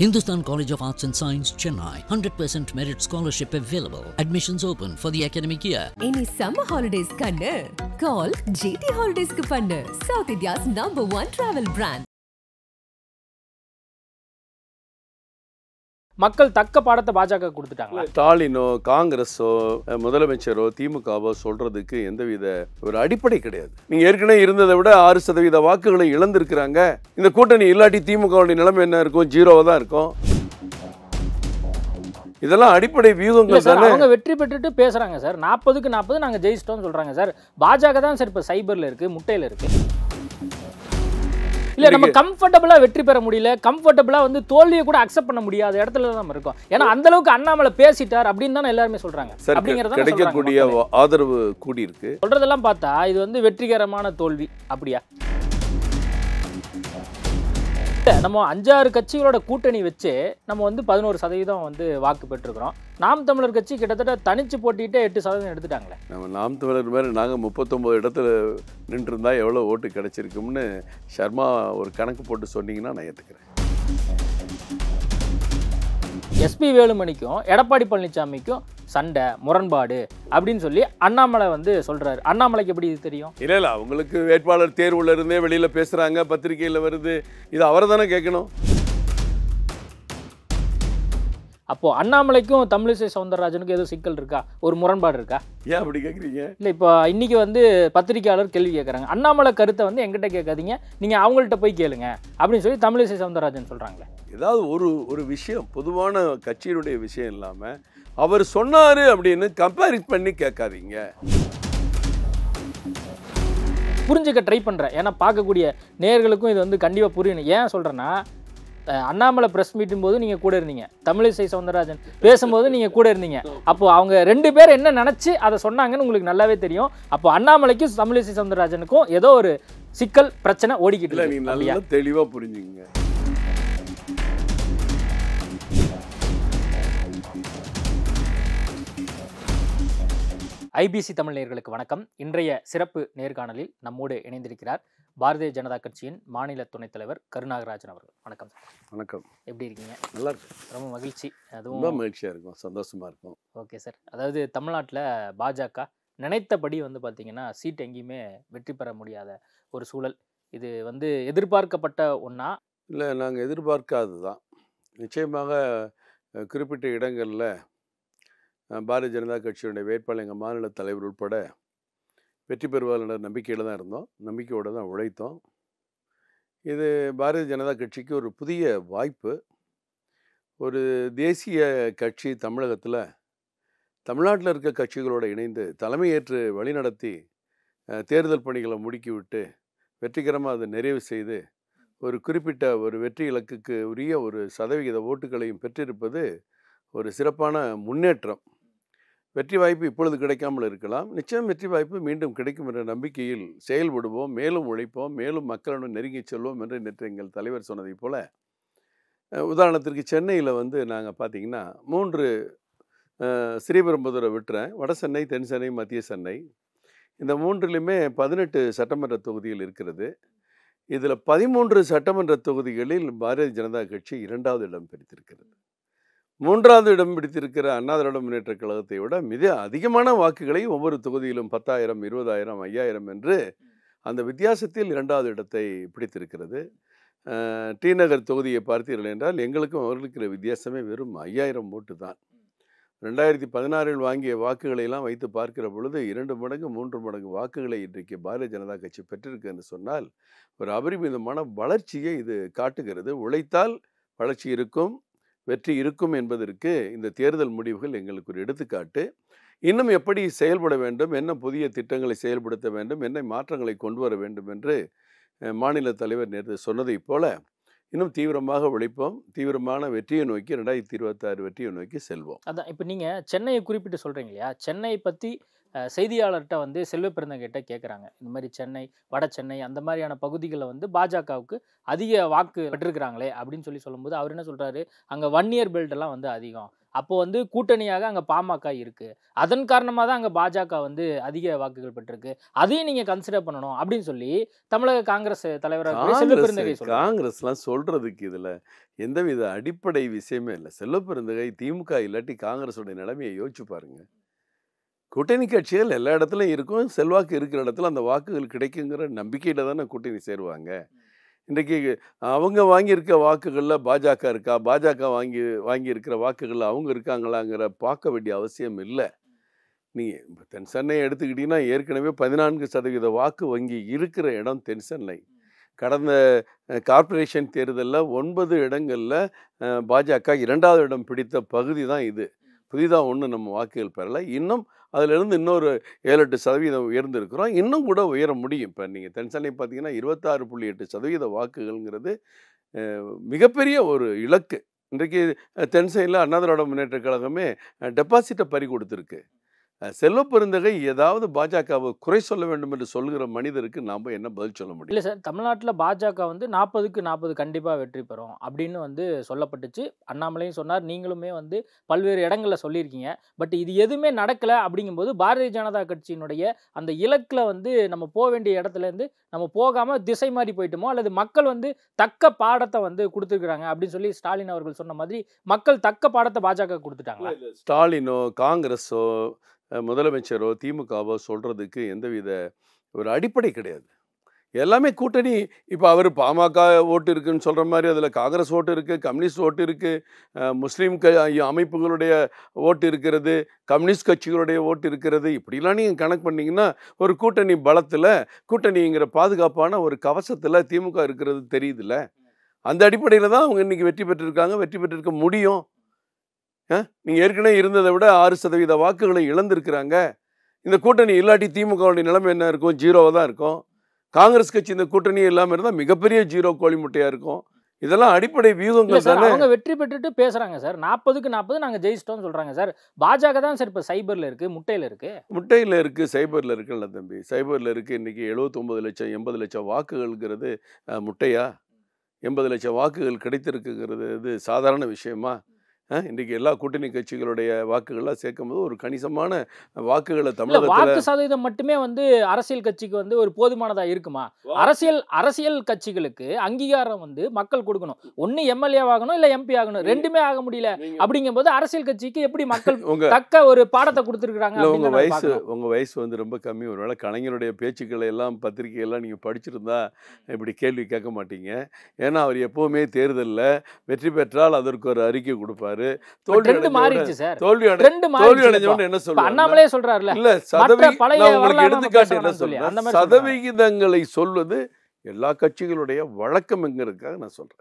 Hindustan College of Arts and Science, Chennai. 100% merit scholarship available. Admissions open for the academic year. Any summer holidays Call GT Holidays ku South India's number one travel brand. மக்கள் தக்க பாடத்தை பாஜக கொடுத்துட்டாங்க ஸ்டாலினோ காங்கிரஸோ முதலமைச்சரோ திமுகவோ சொல்றதுக்கு எந்தவித ஒரு அடிப்படை கிடையாது நீங்க ஏற்கனவே இருந்ததை விட ஆறு சதவீத வாக்குகளை இழந்திருக்கிறாங்க இந்த கூட்டணி இல்லாட்டி திமுகவுடைய நிலைமை என்ன இருக்கும் ஜீரோவா தான் இருக்கும் இதெல்லாம் அடிப்படை வியூகங்கள் சார் அவங்க வெற்றி பெற்றுட்டு பேசுறாங்க சார் நாற்பதுக்கு நாற்பது நாங்கள் ஜெயிச்சிட்டோம்னு சொல்றாங்க சார் பாஜக தான் சார் இப்போ சைபர்ல இருக்கு முட்டையில இருக்கு இல்லை நம்ம கம்ஃபர்டபுளாக வெற்றி பெற முடியல கம்ஃபர்டபுளாக வந்து தோல்வியை கூட அக்செப்ட் பண்ண முடியாத இடத்துல தான் இருக்கும் ஏன்னா அந்த அளவுக்கு அண்ணாமலை பேசிட்டார் அப்படின்னு தான் எல்லாருமே சொல்றாங்க அப்படிங்கிறது கிடைக்கக்கூடிய ஆதரவு கூடி சொல்றதெல்லாம் பார்த்தா இது வந்து வெற்றிகரமான தோல்வி அப்படியா நம்ம அஞ்சாறு கட்சிகளோட கூட்டணி வச்சு நம்ம வந்து பதினோரு சதவீதம் வந்து வாக்கு பெற்றுக்கிறோம் நாம் தமிழர் கட்சி கிட்டத்தட்ட தனிச்சு போட்டிகிட்டே எட்டு சதவீதம் எடுத்துட்டாங்களே நம்ம நாம் தமிழர் மாதிரி நாங்கள் முப்பத்தொம்போது இடத்துல நின்றுருந்தா எவ்வளோ ஓட்டு கிடைச்சிருக்கும்னு சர்மா ஒரு கணக்கு போட்டு சொன்னீங்கன்னா நான் ஏற்றுக்கிறேன் எஸ்பி வேலுமணிக்கும் எடப்பாடி பழனிசாமிக்கும் சண்டை முரண்பாடு அப்படின்னு சொல்லி அண்ணாமலை வந்து சொல்கிறாரு அண்ணாமலைக்கு எப்படி இது தெரியும் இல்லை இல்லை அவங்களுக்கு வேட்பாளர் தேர்வுல இருந்தே வெளியில் பேசுகிறாங்க பத்திரிகையில வருது இது அவரை தானே கேட்கணும் அப்போது அண்ணாமலைக்கும் தமிழிசை சவுந்தரராஜனுக்கும் எதுவும் சிக்கல் இருக்கா ஒரு முரண்பாடு இருக்கா ஏன் அப்படி கேட்குறீங்க இல்லை இப்போ இன்றைக்கி வந்து பத்திரிகையாளர் கேள்வி கேட்குறாங்க அண்ணாமலை கருத்தை வந்து எங்கிட்ட கேட்காதீங்க நீங்கள் அவங்கள்ட்ட போய் கேளுங்க அப்படின்னு சொல்லி தமிழிசை சவுந்தரராஜன் சொல்கிறாங்களே ஏதாவது ஒரு ஒரு விஷயம் பொதுவான கட்சியினுடைய விஷயம் இல்லாமல் அவர் சொன்னார் அப்படின்னு கம்பேரிட் பண்ணி கேட்காதீங்க புரிஞ்சுக்க ட்ரை பண்ணுறேன் ஏன்னா பார்க்கக்கூடிய நேர்களுக்கும் இது வந்து கண்டிப்பாக புரியணும் ஏன் சொல்கிறேன்னா அண்ணாமலை ப்ரெஸ் மீட்டும் போது நீங்கள் கூட இருந்தீங்க தமிழிசை சவுந்தரராஜன் பேசும்போது நீங்கள் கூட இருந்தீங்க அப்போது அவங்க ரெண்டு பேர் என்ன நினச்சி அதை சொன்னாங்கன்னு உங்களுக்கு நல்லாவே தெரியும் அப்போ அண்ணாமலைக்கும் தமிழிசை சவுந்தரராஜனுக்கும் ஏதோ ஒரு சிக்கல் பிரச்சனை ஓடிக்கிட்டு நல்லா தெளிவாக புரிஞ்சுங்க ஐபிசி தமிழ் நேர்களுக்கு வணக்கம் இன்றைய சிறப்பு நேர்காணலில் நம்மோடு இணைந்திருக்கிறார் பாரதிய ஜனதா கட்சியின் மாநில துணைத் தலைவர் கருநாகராஜன் அவர்கள் வணக்கம் வணக்கம் எப்படி இருக்கீங்க நல்லா இருக்கு ரொம்ப மகிழ்ச்சி அதுவும் ரொம்ப மகிழ்ச்சியாக இருக்கும் சந்தோஷமாக இருக்கும் ஓகே சார் அதாவது தமிழ்நாட்டில் பாஜக நினைத்தபடி வந்து பார்த்திங்கன்னா சீட் எங்கேயுமே வெற்றி பெற முடியாத ஒரு சூழல் இது வந்து எதிர்பார்க்கப்பட்ட ஒன்றா இல்லை நாங்கள் எதிர்பார்க்காது தான் நிச்சயமாக குறிப்பிட்ட இடங்களில் பாரதிய ஜனதா கட்சியுடைய வேட்பாளர் எங்கள் மாநில தலைவர் உட்பட வெற்றி பெறுவார்கள்ன்ற நம்பிக்கையில் தான் இருந்தோம் நம்பிக்கையோடு தான் உழைத்தோம் இது பாரதிய ஜனதா கட்சிக்கு ஒரு புதிய வாய்ப்பு ஒரு தேசிய கட்சி தமிழகத்தில் தமிழ்நாட்டில் இருக்க கட்சிகளோடு இணைந்து தலைமையேற்று வழிநடத்தி தேர்தல் பணிகளை முடுக்கிவிட்டு வெற்றிகரமாக அதை நிறைவு செய்து ஒரு குறிப்பிட்ட ஒரு வெற்றி இலக்குக்கு உரிய ஒரு சதவிகித ஓட்டுகளையும் பெற்றிருப்பது ஒரு சிறப்பான முன்னேற்றம் வெற்றி வாய்ப்பு இப்பொழுது கிடைக்காமல் இருக்கலாம் நிச்சயம் வெற்றி வாய்ப்பு மீண்டும் கிடைக்கும் என்ற நம்பிக்கையில் செயல்படுவோம் மேலும் உழைப்போம் மேலும் மக்களுடன் நெருங்கி செல்வோம் என்று நேற்று எங்கள் தலைவர் சொன்னதைப் போல் உதாரணத்திற்கு சென்னையில் வந்து நாங்கள் பார்த்திங்கன்னா மூன்று ஸ்ரீபெரும்புதூரை விட்டுறேன் வட சென்னை தென் சென்னை மத்திய சென்னை இந்த மூன்றிலுமே பதினெட்டு சட்டமன்ற தொகுதிகள் இருக்கிறது இதில் பதிமூன்று சட்டமன்ற தொகுதிகளில் பாரதிய ஜனதா கட்சி இரண்டாவது இடம் பிடித்திருக்கிறது மூன்றாவது இடம் பிடித்திருக்கிற அண்ணா திராவிட முன்னேற்ற கழகத்தை விட மிக அதிகமான வாக்குகளை ஒவ்வொரு தொகுதியிலும் பத்தாயிரம் இருபதாயிரம் ஐயாயிரம் என்று அந்த வித்தியாசத்தில் இரண்டாவது இடத்தை பிடித்திருக்கிறது டி நகர் தொகுதியை பார்த்தீர்கள் என்றால் எங்களுக்கும் அவர்களுக்கிற வித்தியாசமே வெறும் ஐயாயிரம் ஓட்டு தான் ரெண்டாயிரத்தி பதினாறில் வாங்கிய வாக்குகளை எல்லாம் வைத்து பார்க்கிற பொழுது இரண்டு மடங்கு மூன்று மடங்கு வாக்குகளை இன்றைக்கு பாரதிய ஜனதா கட்சி பெற்றிருக்கு என்று சொன்னால் ஒரு அபரிமிதமான வளர்ச்சியை இது காட்டுகிறது உழைத்தால் வளர்ச்சி இருக்கும் வெற்றி இருக்கும் என்பதற்கு இந்த தேர்தல் முடிவுகள் எங்களுக்கு ஒரு எடுத்துக்காட்டு இன்னும் எப்படி செயல்பட வேண்டும் என்ன புதிய திட்டங்களை செயல்படுத்த வேண்டும் என்ன மாற்றங்களை கொண்டு வர வேண்டும் என்று மாநில தலைவர் நேற்று சொன்னதைப் போல இன்னும் தீவிரமாக உழைப்போம் தீவிரமான வெற்றியை நோக்கி ரெண்டாயிரத்தி இருபத்தாறு வெற்றியை நோக்கி செல்வோம் அதான் இப்போ நீங்கள் சென்னையை குறிப்பிட்டு சொல்கிறீங்க இல்லையா சென்னை பற்றி செய்தியாளர்கிட்ட வந்து செல்வ பிறந்தங்கிட்ட கேட்குறாங்க இந்த மாதிரி சென்னை வட சென்னை அந்த மாதிரியான பகுதிகளில் வந்து பாஜகவுக்கு அதிக வாக்கு பெற்றிருக்கிறாங்களே அப்படின்னு சொல்லி சொல்லும்போது அவர் என்ன சொல்கிறாரு அங்கே ஒன் இயர் பெல்ட் எல்லாம் வந்து அதிகம் அப்போ வந்து கூட்டணியாக அங்கே பாமக இருக்குது அதன் காரணமாக தான் அங்கே பாஜக வந்து அதிக வாக்குகள் பெற்றிருக்கு அதையும் நீங்கள் கன்சிடர் பண்ணணும் அப்படின்னு சொல்லி தமிழக காங்கிரஸ் தலைவராக காங்கிரஸ்லாம் சொல்கிறதுக்கு இதில் எந்தவித அடிப்படை விஷயமே இல்லை செல்லப்பெருந்தகை திமுக இல்லாட்டி காங்கிரஸோடைய நிலைமையை யோசிச்சு பாருங்கள் கூட்டணி கட்சிகள் எல்லா இடத்துலையும் இருக்கும் செல்வாக்கு இருக்கிற இடத்துல அந்த வாக்குகள் கிடைக்குங்கிற நம்பிக்கையில் தானே கூட்டணி சேருவாங்க இன்றைக்கி அவங்க வாங்கியிருக்க வாக்குகளில் பாஜக இருக்கா பாஜக வாங்கி வாங்கியிருக்கிற வாக்குகளில் அவங்க இருக்காங்களாங்கிற பார்க்க வேண்டிய அவசியம் இல்லை நீங்கள் இப்போ தென் சென்னையை எடுத்துக்கிட்டிங்கன்னா ஏற்கனவே பதினான்கு சதவீத வாக்கு வங்கி இருக்கிற இடம் தென் சென்னை கடந்த கார்ப்பரேஷன் தேர்தலில் ஒன்பது இடங்களில் பாஜக இரண்டாவது இடம் பிடித்த பகுதி தான் இது புதிதாக ஒன்று நம்ம வாக்குகள் பெறலை இன்னும் அதிலிருந்து இன்னொரு ஏழு எட்டு சதவீதம் உயர்ந்திருக்கிறோம் இன்னும் கூட உயர முடியும் இப்போ நீங்கள் தென்சென்னை பார்த்தீங்கன்னா இருபத்தாறு புள்ளி எட்டு சதவீத வாக்குகள்ங்கிறது மிகப்பெரிய ஒரு இலக்கு இன்றைக்கு தென்சையில் அண்ணா முன்னேற்ற கழகமே டெபாசிட்டை பறி கொடுத்துருக்கு செல்வ பெருந்தகை ஏதாவது பாஜகவை குறை சொல்ல வேண்டும் என்று சொல்கிற மனிதருக்கு நாம் என்ன பதில் சொல்ல முடியும் இல்லை சார் தமிழ்நாட்டில் பாஜக வந்து நாற்பதுக்கு நாற்பது கண்டிப்பாக வெற்றி பெறும் அப்படின்னு வந்து சொல்லப்பட்டுச்சு அண்ணாமலையும் சொன்னார் நீங்களுமே வந்து பல்வேறு இடங்களில் சொல்லியிருக்கீங்க பட் இது எதுவுமே நடக்கலை அப்படிங்கும்போது பாரதிய ஜனதா கட்சியினுடைய அந்த இலக்கில் வந்து நம்ம போக வேண்டிய இடத்துலேருந்து நம்ம போகாமல் திசை மாதிரி போயிட்டோமோ அல்லது மக்கள் வந்து தக்க பாடத்தை வந்து கொடுத்துருக்குறாங்க அப்படின்னு சொல்லி ஸ்டாலின் அவர்கள் சொன்ன மாதிரி மக்கள் தக்க பாடத்தை பாஜக கொடுத்துட்டாங்களா ஸ்டாலினோ காங்கிரஸோ முதலமைச்சரோ திமுகவோ சொல்கிறதுக்கு எந்தவித ஒரு அடிப்படை கிடையாது எல்லாமே கூட்டணி இப்போ அவர் பாமக ஓட்டு இருக்குதுன்னு சொல்கிற மாதிரி அதில் காங்கிரஸ் ஓட்டு இருக்குது கம்யூனிஸ்ட் ஓட்டு இருக்குது முஸ்லீம் க அமைப்புகளுடைய ஓட்டு இருக்கிறது கம்யூனிஸ்ட் கட்சிகளுடைய ஓட்டு இருக்கிறது இப்படிலாம் நீங்கள் கணக்கு பண்ணிங்கன்னா ஒரு கூட்டணி பலத்தில் கூட்டணிங்கிற பாதுகாப்பான ஒரு கவசத்தில் திமுக இருக்கிறது தெரியுதுல்ல அந்த அடிப்படையில் தான் அவங்க இன்றைக்கி வெற்றி பெற்றிருக்காங்க வெற்றி பெற்றிருக்க முடியும் நீங்கள் ஏற்கனவே இருந்ததை விட ஆறு சதவீத வாக்குகளை இழந்திருக்கிறாங்க இந்த கூட்டணி இல்லாட்டி திமுகவுடைய நிலைமை என்ன இருக்கும் ஜீரோவாக தான் இருக்கும் காங்கிரஸ் கட்சி இந்த கூட்டணி இல்லாமல் இருந்தால் மிகப்பெரிய ஜீரோ கோழி முட்டையாக இருக்கும் இதெல்லாம் அடிப்படை வியூகங்கள் தானே அவங்க வெற்றி பெற்றுட்டு பேசுறாங்க சார் நாற்பதுக்கு நாற்பது நாங்கள் ஜெயிச்சிட்டோம்னு சொல்றாங்க சார் பாஜக தான் சார் இப்போ சைபர்ல இருக்கு முட்டையில இருக்கு முட்டையில இருக்கு சைபர்ல இருக்குல்ல தம்பி சைபர்ல இருக்கு இன்னைக்கு எழுபத்தொம்பது லட்சம் எண்பது லட்சம் வாக்குகள்ங்கிறது முட்டையா எண்பது லட்சம் வாக்குகள் கிடைத்திருக்குங்கிறது இது சாதாரண விஷயமா இன்றைக்கு எல்லா கூட்டணி கட்சிகளுடைய வாக்குகள்லாம் சேர்க்கும் போது ஒரு கணிசமான வாக்குகளை தமிழ் வாக்கு சதவீதம் மட்டுமே வந்து அரசியல் கட்சிக்கு வந்து ஒரு போதுமானதாக இருக்குமா அரசியல் அரசியல் கட்சிகளுக்கு அங்கீகாரம் வந்து மக்கள் கொடுக்கணும் ஒன்று எம்எல்ஏ ஆகணும் இல்லை எம்பி ஆகணும் ரெண்டுமே ஆக முடியல அப்படிங்கும் போது அரசியல் கட்சிக்கு எப்படி மக்கள் தக்க ஒரு பாடத்தை கொடுத்துருக்காங்க உங்கள் வயசு உங்கள் வயசு வந்து ரொம்ப கம்மி ஒருவேளை கலைஞருடைய பேச்சுக்களை எல்லாம் எல்லாம் நீங்கள் படிச்சிருந்தா இப்படி கேள்வி கேட்க மாட்டீங்க ஏன்னா அவர் எப்போவுமே தேர்தலில் வெற்றி பெற்றால் அதற்கு ஒரு அறிக்கை கொடுப்பாரு சொல்றாரு தோல்வி தோல்வி சொல்றாரு உங்களுக்கு எடுத்துக்காட்டு என்ன சதவிகிதங்களை சொல்வது எல்லா கட்சிகளுடைய வழக்கம் எங்க இருக்காங்க நான் சொல்றேன்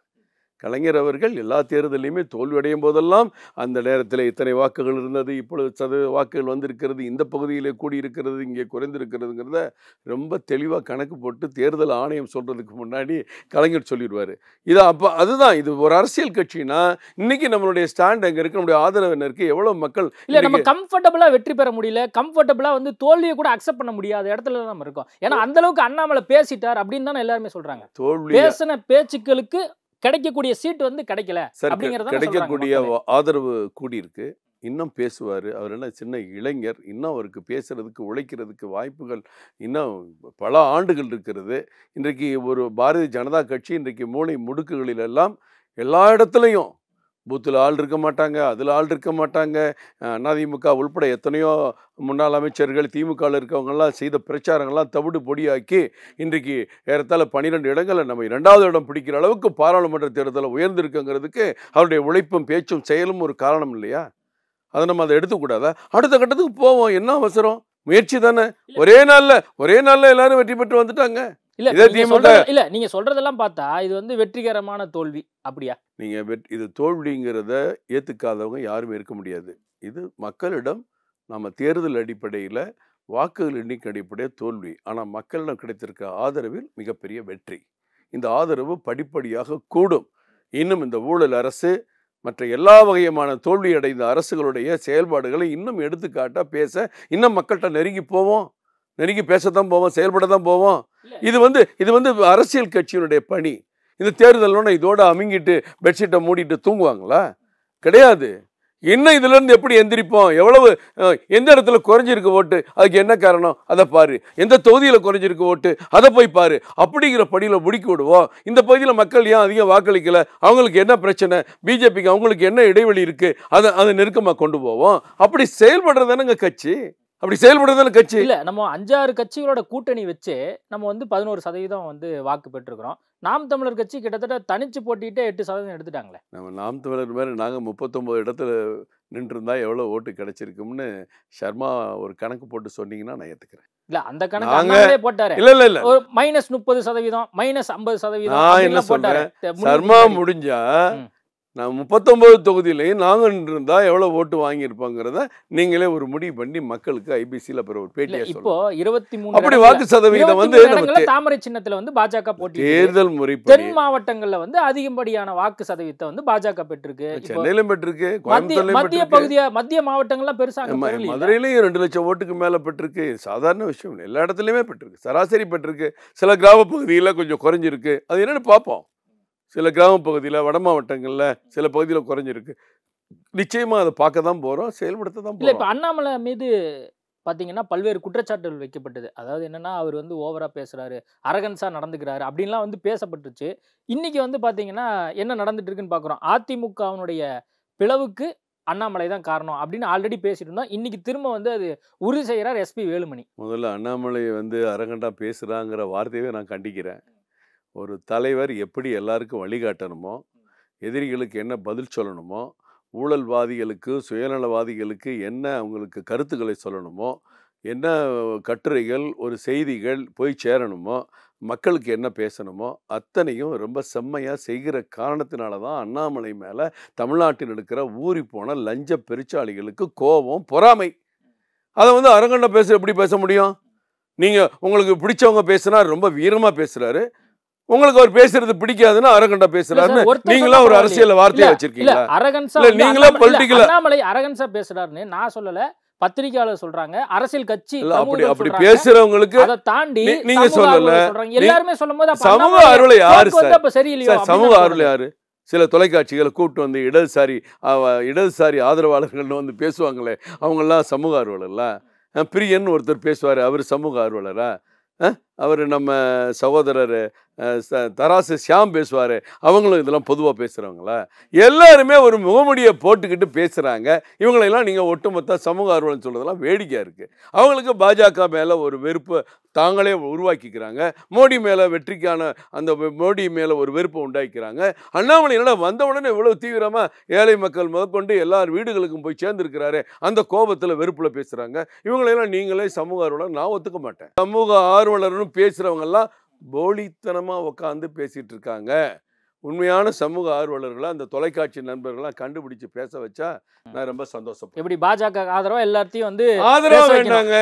கலைஞர் அவர்கள் எல்லா தேர்தலையுமே தோல்வியடையும் போதெல்லாம் அந்த நேரத்தில் இத்தனை வாக்குகள் இருந்தது இப்பொழுது சத வாக்குகள் வந்திருக்கிறது இந்த பகுதியில் கூடியிருக்கிறது இங்கே குறைந்திருக்கிறதுங்கிறத ரொம்ப தெளிவாக கணக்கு போட்டு தேர்தல் ஆணையம் சொல்கிறதுக்கு முன்னாடி கலைஞர் சொல்லிடுவார் இது அப்போ அதுதான் இது ஒரு அரசியல் கட்சினா இன்னைக்கு நம்மளுடைய ஸ்டாண்ட் அங்கே இருக்கு நம்முடைய ஆதரவு இருக்குது எவ்வளோ மக்கள் இல்லை நம்ம கம்ஃபர்டபுளாக வெற்றி பெற முடியல கம்ஃபர்டபுளாக வந்து தோல்வியை கூட அக்செப்ட் பண்ண முடியாத இடத்துல நம்ம இருக்கோம் ஏன்னா அந்தளவுக்கு அண்ணாமலை பேசிட்டார் அப்படின்னு தானே எல்லாருமே சொல்கிறாங்க தோல்வி பேசின பேச்சுக்களுக்கு கிடைக்கக்கூடிய சீட் வந்து கிடைக்கல அப்படிங்கிறத கிடைக்கக்கூடிய ஆதரவு கூடியிருக்கு இன்னும் பேசுவார் அவர் என்ன சின்ன இளைஞர் இன்னும் அவருக்கு பேசுறதுக்கு உழைக்கிறதுக்கு வாய்ப்புகள் இன்னும் பல ஆண்டுகள் இருக்கிறது இன்றைக்கு ஒரு பாரதிய ஜனதா கட்சி இன்றைக்கு மூளை முடுக்குகளிலெல்லாம் எல்லா இடத்துலையும் பூத்தில் ஆள் இருக்க மாட்டாங்க அதில் ஆள் இருக்க மாட்டாங்க அதிமுக உள்பட எத்தனையோ முன்னாள் அமைச்சர்கள் திமுகவில் இருக்கவங்கெல்லாம் செய்த பிரச்சாரங்கள்லாம் தவிடு பொடியாக்கி இன்றைக்கு ஏறத்தால் பன்னிரெண்டு இடங்களில் நம்ம இரண்டாவது இடம் பிடிக்கிற அளவுக்கு பாராளுமன்ற தேர்தலில் உயர்ந்திருக்குங்கிறதுக்கு அவருடைய உழைப்பும் பேச்சும் செயலும் ஒரு காரணம் இல்லையா அதை நம்ம அதை எடுத்துக்கூடாதா அடுத்த கட்டத்துக்கு போவோம் என்ன அவசரம் முயற்சி தானே ஒரே நாளில் ஒரே நாளில் எல்லோரும் வெற்றி பெற்று வந்துட்டாங்க இல்ல இல்ல நீங்க சொல்றதெல்லாம் பார்த்தா இது வந்து வெற்றிகரமான தோல்வி அப்படியா நீங்க இது தோல்விங்கிறத ஏத்துக்காதவங்க யாருமே இருக்க முடியாது இது மக்களிடம் நம்ம தேர்தல் அடிப்படையில் வாக்குகள் எண்ணிக்கை அடிப்படையில் தோல்வி ஆனால் மக்களிடம் கிடைத்திருக்க ஆதரவில் மிகப்பெரிய வெற்றி இந்த ஆதரவு படிப்படியாக கூடும் இன்னும் இந்த ஊழல் அரசு மற்ற எல்லா வகையமான தோல்வி அடைந்த அரசுகளுடைய செயல்பாடுகளை இன்னும் எடுத்துக்காட்டாக பேச இன்னும் மக்கள்கிட்ட நெருங்கி போவோம் நெருங்கி பேசத்தான் போவோம் செயல்பட தான் போவோம் இது வந்து இது வந்து அரசியல் கட்சியினுடைய பணி இந்த தேர்தலோட இதோட அமுங்கிட்டு பெட்ஷீட்டை மூடிட்டு தூங்குவாங்களா கிடையாது இதுல இதுலேருந்து எப்படி எந்திரிப்போம் எவ்வளவு எந்த இடத்துல குறைஞ்சிருக்கு ஓட்டு அதுக்கு என்ன காரணம் அதை பாரு எந்த தொகுதியில் குறைஞ்சிருக்கு ஓட்டு அதை போய் பாரு அப்படிங்கிற படியில் முடிக்கி விடுவோம் இந்த பகுதியில் மக்கள் ஏன் அதிகம் வாக்களிக்கலை அவங்களுக்கு என்ன பிரச்சனை பிஜேபிக்கு அவங்களுக்கு என்ன இடைவெளி இருக்குது அதை அதை நெருக்கமாக கொண்டு போவோம் அப்படி செயல்படுறதானங்க கட்சி அப்படி செயல்படுறது கட்சி இல்லை நம்ம அஞ்சாறு கட்சிகளோட கூட்டணி வச்சு நம்ம வந்து பதினோரு சதவீதம் வந்து வாக்கு பெற்றிருக்கிறோம் நாம் தமிழர் கட்சி கிட்டத்தட்ட தனிச்சு போட்டிகிட்டே எட்டு சதவீதம் எடுத்துட்டாங்களே நம்ம நாம் தமிழர் மாதிரி நாங்கள் முப்பத்தொம்போது இடத்துல நின்றுருந்தா எவ்வளோ ஓட்டு கிடைச்சிருக்கும்னு சர்மா ஒரு கணக்கு போட்டு சொன்னீங்கன்னா நான் ஏற்றுக்கிறேன் இல்லை அந்த கணக்கு போட்டாரு இல்லை இல்லை இல்லை மைனஸ் முப்பது சதவீதம் மைனஸ் ஐம்பது சதவீதம் என்ன சொல்கிறேன் சர்மா முடிஞ்சா நான் முப்பத்தொம்போது தொகுதியிலையும் நாங்கள் இருந்தால் எவ்வளோ ஓட்டு வாங்கியிருப்போங்கிறத நீங்களே ஒரு முடிவு பண்ணி மக்களுக்கு ஐபிசியில் அப்புறம் ஒரு பேட்டி இப்போ இருபத்தி மூணு அப்படி வாக்கு சதவீதம் வந்து தாமரை சின்னத்தில் வந்து பாஜக போட்டி தேர்தல் முறை தென் மாவட்டங்களில் வந்து அதிகப்படியான வாக்கு சதவீதத்தை வந்து பாஜக பெற்றிருக்கு சென்னையிலும் பெற்றிருக்கு மத்திய பகுதியாக மத்திய மாவட்டங்கள்லாம் பெருசாக மதுரையிலையும் ரெண்டு லட்சம் ஓட்டுக்கு மேலே பெற்றிருக்கு சாதாரண விஷயம் எல்லா இடத்துலையுமே பெற்றிருக்கு சராசரி பெற்றிருக்கு சில கிராம பகுதியில் கொஞ்சம் குறைஞ்சிருக்கு அது என்னென்னு பார்ப்போம் சில கிராம பகுதியில் வட மாவட்டங்களில் சில பகுதியில் குறைஞ்சிருக்கு நிச்சயமாக அதை பார்க்க தான் போகிறோம் செயல்படுத்த தான் இல்லை இப்போ அண்ணாமலை மீது பார்த்தீங்கன்னா பல்வேறு குற்றச்சாட்டுகள் வைக்கப்பட்டது அதாவது என்னென்னா அவர் வந்து ஓவராக பேசுகிறாரு அரகன்ஸாக நடந்துக்கிறாரு அப்படின்லாம் வந்து பேசப்பட்டுச்சு இன்றைக்கி வந்து பார்த்தீங்கன்னா என்ன நடந்துட்டு இருக்குன்னு பார்க்குறோம் அதிமுகவினுடைய பிளவுக்கு அண்ணாமலை தான் காரணம் அப்படின்னு ஆல்ரெடி பேசிட்டு இருந்தோம் இன்னைக்கு திரும்ப வந்து அது உறுதி செய்கிறார் எஸ்பி வேலுமணி முதல்ல அண்ணாமலையை வந்து அரகண்டா பேசுகிறாங்கிற வார்த்தையவே நான் கண்டிக்கிறேன் ஒரு தலைவர் எப்படி எல்லாருக்கும் வழிகாட்டணுமோ எதிரிகளுக்கு என்ன பதில் சொல்லணுமோ ஊழல்வாதிகளுக்கு சுயநலவாதிகளுக்கு என்ன அவங்களுக்கு கருத்துக்களை சொல்லணுமோ என்ன கட்டுரைகள் ஒரு செய்திகள் போய் சேரணுமோ மக்களுக்கு என்ன பேசணுமோ அத்தனையும் ரொம்ப செம்மையாக செய்கிற காரணத்தினால தான் அண்ணாமலை மேலே தமிழ்நாட்டில் இருக்கிற ஊறி போன லஞ்ச பெருச்சாளிகளுக்கு கோபம் பொறாமை அதை வந்து அரங்கண்ட பேச எப்படி பேச முடியும் நீங்கள் உங்களுக்கு பிடிச்சவங்க பேசுனா ரொம்ப வீரமாக பேசுகிறாரு உங்களுக்கு அவர் பேசுறது பிடிக்காதுன்னா அரகண்டா பேசுறாருன்னு நீங்களா ஒரு அரசியல் வார்த்தையை வச்சிருக்கீங்க அரகன் நீங்களா பொலிட்டிக்கல் அண்ணாமலை அரகன்சா சார் பேசுறாருன்னு நான் சொல்லல பத்திரிக்கையாளர் சொல்றாங்க அரசியல் கட்சி அப்படி அப்படி பேசுறவங்களுக்கு அதை தாண்டி நீங்க சொல்லல எல்லாருமே சொல்லும்போது சமூக அருளை யாரு சார் சரியில்லையா சமூக அருளை யாரு சில தொலைக்காட்சிகளை கூப்பிட்டு வந்து இடதுசாரி இடதுசாரி ஆதரவாளர்கள்னு வந்து பேசுவாங்களே அவங்கெல்லாம் சமூக அருவலர்ல பிரியன் ஒருத்தர் பேசுவார் அவர் சமூக ஆர்வலரா அவர் நம்ம சகோதரர் தராசு ஷியாம் பேசுவார் அவங்களும் இதெல்லாம் பொதுவாக பேசுகிறவங்களா எல்லாருமே ஒரு முகமுடியை போட்டுக்கிட்டு பேசுகிறாங்க இவங்களெல்லாம் நீங்கள் ஒட்டுமொத்த சமூக ஆர்வலன் சொல்கிறதெல்லாம் வேடிக்கையாக இருக்குது அவங்களுக்கு பாஜக மேலே ஒரு வெறுப்பு தாங்களே உருவாக்கிக்கிறாங்க மோடி மேலே வெற்றிக்கான அந்த மோடி மேலே ஒரு வெறுப்பை உண்டாக்கிறாங்க அண்ணாமலை என்னடா உடனே இவ்வளோ தீவிரமாக ஏழை மக்கள் முதற்கொண்டு எல்லார் வீடுகளுக்கும் போய் சேர்ந்துருக்கிறாரு அந்த கோபத்தில் வெறுப்பில் பேசுகிறாங்க இவங்களெல்லாம் நீங்களே சமூக ஆர்வலர் நான் ஒத்துக்க மாட்டேன் சமூக ஆர்வலர்னு எல்லாரும் பேசுகிறவங்கெல்லாம் போலித்தனமாக உட்காந்து பேசிகிட்டு இருக்காங்க உண்மையான சமூக ஆர்வலர்களை அந்த தொலைக்காட்சி நண்பர்களாம் கண்டுபிடிச்சு பேச வச்சா நான் ரொம்ப சந்தோஷம் எப்படி பாஜக ஆதரவா எல்லாத்தையும் வந்து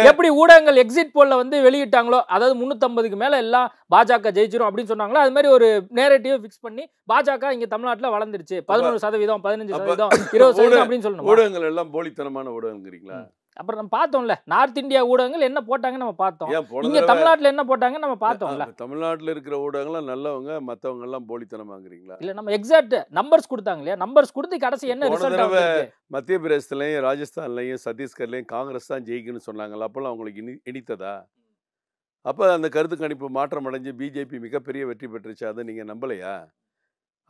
எப்படி ஊடகங்கள் எக்ஸிட் போல வந்து வெளியிட்டாங்களோ அதாவது முன்னூத்தம்பதுக்கு மேல எல்லாம் பாஜக ஜெயிச்சிரும் அப்படின்னு சொன்னாங்களோ அது மாதிரி ஒரு நேரட்டிவ் பிக்ஸ் பண்ணி பாஜக இங்க தமிழ்நாட்டில் வளர்ந்துருச்சு பதினொன்று சதவீதம் பதினஞ்சு சதவீதம் இருபது சதவீதம் அப்படின்னு சொல்லணும் ஊடகங்கள் எல்லாம் போலித்தனமான ஊடகங்கிறீங்களா அப்புறம் நம்ம பார்த்தோம்ல நார்த் இந்தியா ஊடகங்கள் என்ன போட்டாங்கன்னு நம்ம பார்த்தோம் இங்கே தமிழ்நாட்டில் என்ன போட்டாங்கன்னு நம்ம பார்த்தோம்ல தமிழ்நாட்டில் இருக்கிற ஊடகங்கள்லாம் நல்லவங்க மற்றவங்க எல்லாம் வாங்குறீங்களா இல்லை நம்ம எக்ஸாக்ட் நம்பர்ஸ் கொடுத்தாங்க இல்லையா நம்பர்ஸ் கொடுத்து கடைசி என்ன ரிசல்ட் மத்திய பிரதேசத்துலையும் ராஜஸ்தான்லையும் சத்தீஸ்கர்லையும் காங்கிரஸ் தான் ஜெயிக்கணும்னு சொன்னாங்கல்ல அப்போல்லாம் அவங்களுக்கு இனி இனித்ததா அப்போ அந்த கருத்து கணிப்பு மாற்றம் அடைஞ்சு பிஜேபி மிகப்பெரிய வெற்றி பெற்றுச்சு அதை நீங்கள் நம்பலையா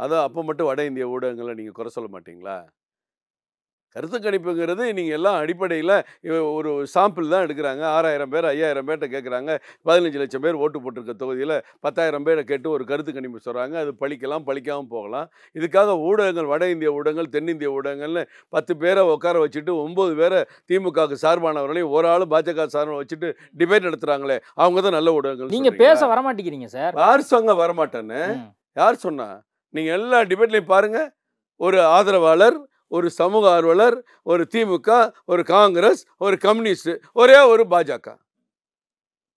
அதான் அப்போ மட்டும் வட இந்திய ஊடகங்களை நீங்கள் குறை சொல்ல மாட்டீங்களா கருத்து கணிப்புங்கிறது நீங்கள் எல்லாம் அடிப்படையில் ஒரு சாம்பிள் தான் எடுக்கிறாங்க ஆறாயிரம் பேர் ஐயாயிரம் பேர்கிட்ட கேட்குறாங்க பதினஞ்சு லட்சம் பேர் ஓட்டு போட்டிருக்க தொகுதியில் பத்தாயிரம் பேரை கேட்டு ஒரு கருத்து கணிப்பு சொல்கிறாங்க அது பழிக்கலாம் பழிக்காமல் போகலாம் இதுக்காக ஊடகங்கள் வட இந்திய ஊடகங்கள் தென்னிந்திய ஊடகங்கள்னு பத்து பேரை உட்கார வச்சுட்டு ஒம்பது பேரை திமுகவுக்கு சார்பானவர்களையும் ஒரு ஆள் பாஜக சார்பாக வச்சுட்டு டிபேட் நடத்துகிறாங்களே அவங்க தான் நல்ல ஊடகங்கள் நீங்கள் பேச வரமாட்டேங்கிறீங்க சார் யார் சொங்க வரமாட்டேன்னு யார் சொன்னா நீங்கள் எல்லா டிபேட்லையும் பாருங்கள் ஒரு ஆதரவாளர் ஒரு சமூக ஆர்வலர் ஒரு திமுக ஒரு காங்கிரஸ் ஒரு கம்யூனிஸ்ட் ஒரே ஒரு பாஜக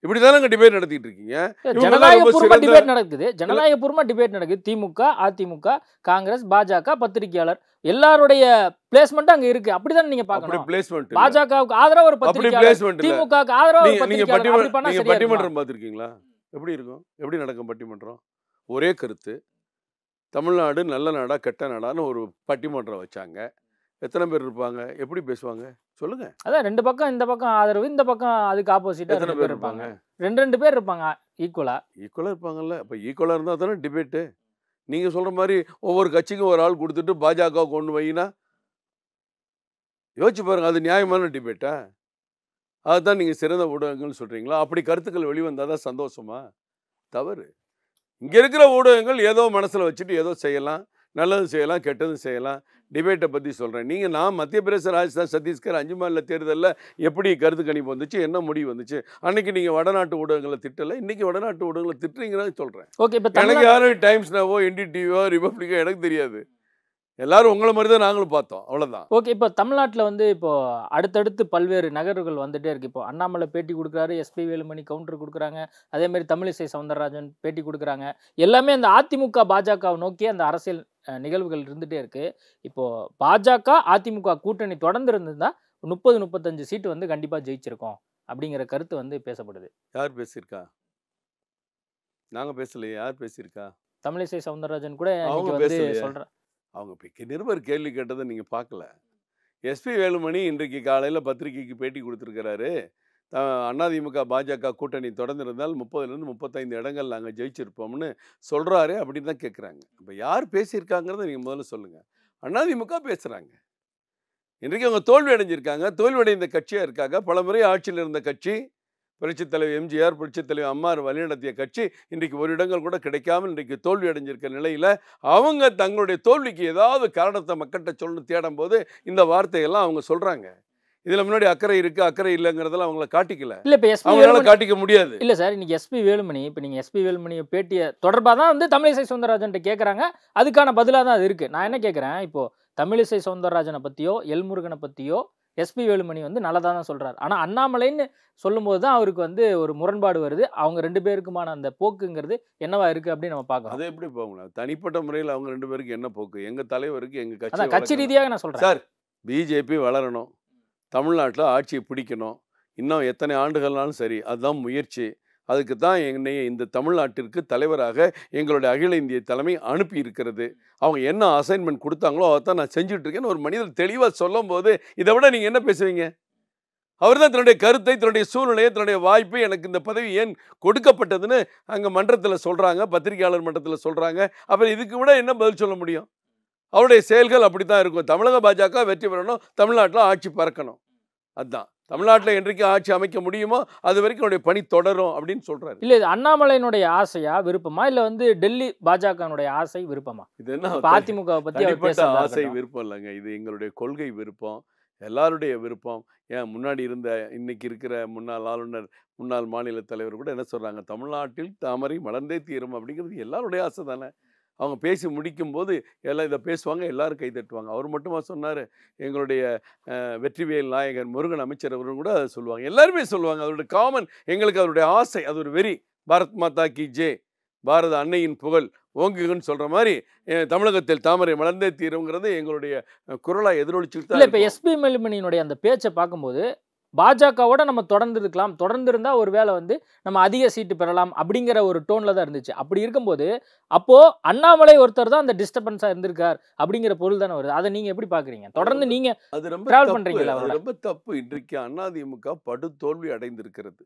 இப்படி தானே டிபேட் நடத்திட்டு இருக்கீங்க ஜனநாயகபூர்வமா டிபேட் நடக்குது ஜனநாயகபூர்வமா டிபேட் நடக்குது திமுக அதிமுக காங்கிரஸ் பாஜக பத்திரிகையாளர் எல்லாருடைய பிளேஸ்மெண்ட் அங்க இருக்கு அப்படிதான் நீங்க பாக்கணும் பிளேஸ்மெண்ட் பாஜகவுக்கு ஆதரவு ஒரு பத்திரிகையாளர் திமுக ஆதரவா ஒரு பத்திரிகையாளர் நீங்க பட்டிமன்றம் பாத்திருக்கீங்களா எப்படி இருக்கும் எப்படி நடக்கும் பட்டிமன்றம் ஒரே கருத்து தமிழ்நாடு நல்ல நாடா கெட்ட நாடான்னு ஒரு பட்டிமன்றம் வச்சாங்க எத்தனை பேர் இருப்பாங்க எப்படி பேசுவாங்க சொல்லுங்க அதான் ரெண்டு பக்கம் இந்த பக்கம் ஆதரவு இந்த பக்கம் அதுக்கு ஆப்போசிட் எத்தனை பேர் இருப்பாங்க ரெண்டு ரெண்டு பேர் இருப்பாங்க ஈக்குவலா ஈக்குவலா இருப்பாங்கல்ல இப்போ ஈக்குவலா இருந்தால் தானே டிபேட்டு நீங்க சொல்ற மாதிரி ஒவ்வொரு கட்சிக்கும் ஒரு ஆள் கொடுத்துட்டு பாஜக கொண்டு வைனா யோசிச்சு பாருங்க அது நியாயமான டிபேட்டா அதுதான் நீங்கள் சிறந்த ஊடகங்கள்னு சொல்கிறீங்களா அப்படி கருத்துக்கள் வெளிவந்தாதான் தான் சந்தோஷமா தவறு இங்கே இருக்கிற ஊடகங்கள் ஏதோ மனசில் வச்சுட்டு ஏதோ செய்யலாம் நல்லதும் செய்யலாம் கெட்டதும் செய்யலாம் டிபேட்டை பற்றி சொல்கிறேன் நீங்கள் நான் மத்திய பிரதேச ராஜஸ்தான் சத்தீஸ்கர் அஞ்சு மாநில தேர்தலில் எப்படி கருத்து கணிப்பு வந்துச்சு என்ன முடிவு வந்துச்சு அன்றைக்கி நீங்கள் வடநாட்டு ஊடகங்களை திட்டலை இன்றைக்கி வடநாட்டு ஊடகங்களை திட்டுறீங்கிறத சொல்கிறேன் ஓகே இப்போ எனக்கு யாரும் டைம்ஸ்னாவோ என்டிடிவியோ ரிபப்ளிக்கோ எனக்கு தெரியாது எல்லாரும் உங்களை மாதிரி தான் நாங்களும் பார்த்தோம் அவ்வளோதான் ஓகே இப்போ தமிழ்நாட்டில் வந்து இப்போ அடுத்தடுத்து பல்வேறு நகர்கள் வந்துட்டே இருக்கு இப்போ அண்ணாமலை பேட்டி கொடுக்குறாரு எஸ்பி வேலுமணி கவுண்டர் கொடுக்குறாங்க அதேமாரி தமிழிசை சவுந்தரராஜன் பேட்டி கொடுக்குறாங்க எல்லாமே அந்த அதிமுக பாஜகவை நோக்கி அந்த அரசியல் நிகழ்வுகள் இருந்துகிட்டே இருக்கு இப்போ பாஜக அதிமுக கூட்டணி தொடர்ந்து இருந்ததுதான் முப்பது முப்பத்தஞ்சு சீட்டு வந்து கண்டிப்பாக ஜெயிச்சிருக்கோம் அப்படிங்கிற கருத்து வந்து பேசப்படுது யார் பேசியிருக்கா நாங்கள் பேசலையே யார் பேசியிருக்கா தமிழிசை சவுந்தரராஜன் கூட அவங்க வந்து சொல்கிறேன் அவங்க நிருபர் கேள்வி கேட்டதை நீங்கள் பார்க்கல எஸ்பி வேலுமணி இன்றைக்கு காலையில் பத்திரிகைக்கு பேட்டி கொடுத்துருக்கிறாரு அதிமுக பாஜக கூட்டணி தொடர்ந்திருந்தால் முப்பதுலேருந்து முப்பத்தைந்து இடங்கள் நாங்கள் ஜெயிச்சிருப்போம்னு சொல்கிறாரு அப்படின்னு தான் கேட்குறாங்க இப்போ யார் பேசியிருக்காங்கிறத நீங்கள் முதல்ல சொல்லுங்கள் அதிமுக பேசுகிறாங்க இன்றைக்கு அவங்க தோல்வி அடைஞ்சிருக்காங்க தோல்வி அடைந்த கட்சியாக இருக்காங்க பல முறை ஆட்சியில் இருந்த கட்சி புரட்சித்தலைவர் எம்ஜிஆர் புரட்சித்தலைவர் அம்மார் வழிநடத்திய கட்சி இன்றைக்கு ஒரு இடங்கள் கூட கிடைக்காமல் இன்றைக்கு தோல்வி அடைஞ்சிருக்க நிலையில் அவங்க தங்களுடைய தோல்விக்கு ஏதாவது காரணத்தை மக்கள்கிட்ட சொல்லணும் தேடும் போது இந்த வார்த்தையெல்லாம் அவங்க சொல்கிறாங்க இதுல முன்னாடி அக்கறை இருக்கு அக்கறை இல்லைங்கிறதெல்லாம் அவங்கள காட்டிக்கல இல்ல இப்போ எஸ்பி அவங்களால காட்டிக்க முடியாது இல்ல சார் இன்னைக்கு எஸ்பி வேலுமணி இப்போ நீங்க எஸ்பி வேலுமணி பேட்டிய தொடர்பா தான் வந்து தமிழிசை சவுந்தரராஜன் கேட்குறாங்க அதுக்கான பதிலாக தான் அது இருக்கு நான் என்ன கேட்கறேன் இப்போ தமிழிசை சவுந்தரராஜனை பற்றியோ எல்முருகனை பற்றியோ எஸ்பி வேலுமணி வந்து நல்லதாக தான் சொல்கிறார் ஆனால் அண்ணாமலைன்னு சொல்லும்போது தான் அவருக்கு வந்து ஒரு முரண்பாடு வருது அவங்க ரெண்டு பேருக்குமான அந்த போக்குங்கிறது என்னவா இருக்குது அப்படின்னு நம்ம பார்க்கலாம் அது எப்படி போகல தனிப்பட்ட முறையில் அவங்க ரெண்டு பேருக்கு என்ன போக்கு எங்கள் தலைவருக்கு எங்கள் கட்சி கட்சி ரீதியாக நான் சொல்கிறேன் சார் பிஜேபி வளரணும் தமிழ்நாட்டில் ஆட்சியை பிடிக்கணும் இன்னும் எத்தனை ஆண்டுகள்னாலும் சரி அதுதான் முயற்சி அதுக்கு தான் என்னை இந்த தமிழ்நாட்டிற்கு தலைவராக எங்களுடைய அகில இந்திய தலைமை அனுப்பியிருக்கிறது அவங்க என்ன அசைன்மெண்ட் கொடுத்தாங்களோ அதை தான் நான் செஞ்சுட்ருக்கேன்னு ஒரு மனிதர் தெளிவாக சொல்லும் போது இதை விட நீங்கள் என்ன பேசுவீங்க அவர் தான் தன்னுடைய கருத்தை தன்னுடைய சூழ்நிலையை தன்னுடைய வாய்ப்பு எனக்கு இந்த பதவி ஏன் கொடுக்கப்பட்டதுன்னு அங்கே மன்றத்தில் சொல்கிறாங்க பத்திரிகையாளர் மன்றத்தில் சொல்கிறாங்க அப்புறம் இதுக்கு விட என்ன பதில் சொல்ல முடியும் அவருடைய செயல்கள் அப்படி தான் இருக்கும் தமிழக பாஜக வெற்றி பெறணும் தமிழ்நாட்டில் ஆட்சி பறக்கணும் அதுதான் தமிழ்நாட்டில் என்றைக்கும் ஆட்சி அமைக்க முடியுமோ அது வரைக்கும் என்னுடைய பணி தொடரும் அப்படின்னு சொல்கிறாரு இல்லை இது அண்ணாமலையினுடைய ஆசையா விருப்பமா இல்லை வந்து டெல்லி பாஜகனுடைய ஆசை விருப்பமா இது என்ன அதிமுகவை பற்றி ஆசை விருப்பம் இல்லைங்க இது எங்களுடைய கொள்கை விருப்பம் எல்லாருடைய விருப்பம் ஏன் முன்னாடி இருந்த இன்னைக்கு இருக்கிற முன்னாள் ஆளுநர் முன்னாள் மாநில தலைவர் கூட என்ன சொல்கிறாங்க தமிழ்நாட்டில் தாமரை மலர்ந்தே தீரும் அப்படிங்கிறது எல்லாருடைய ஆசை தானே அவங்க பேசி முடிக்கும்போது எல்லாம் இதை பேசுவாங்க எல்லோரும் கை தட்டுவாங்க அவர் மட்டுமா சொன்னார் எங்களுடைய வெற்றிவேல் நாயகர் முருகன் அமைச்சர் அவரும் கூட அதை சொல்லுவாங்க எல்லாருமே சொல்லுவாங்க அதோட காமன் எங்களுக்கு அவருடைய ஆசை அது ஒரு வெறி பாரத் மாதா கி ஜே பாரத அன்னையின் புகழ் ஓங்குகன்னு சொல்கிற மாதிரி தமிழகத்தில் தாமரை மலர்ந்தே தீருங்கிறது எங்களுடைய குரலாக எதிரொலிச்சுட்டு இல்லை இப்போ எஸ்பி மெல்மணியினுடைய அந்த பேச்சை பார்க்கும்போது பாஜகவோட நம்ம தொடர்ந்து இருக்கலாம் தொடர்ந்து இருந்தால் ஒரு வேலை வந்து நம்ம அதிக சீட்டு பெறலாம் அப்படிங்கிற ஒரு டோனில் தான் இருந்துச்சு அப்படி இருக்கும்போது அப்போது அண்ணாமலை ஒருத்தர் தான் அந்த டிஸ்டர்பன்ஸாக இருந்திருக்கார் அப்படிங்கிற பொருள் தானே வருது அதை நீங்கள் எப்படி பார்க்குறீங்க தொடர்ந்து நீங்கள் அது ரொம்ப ட்ராவல் பண்ணுறீங்களா ரொம்ப தப்பு இன்றைக்கு அதிமுக படு தோல்வி அடைந்திருக்கிறது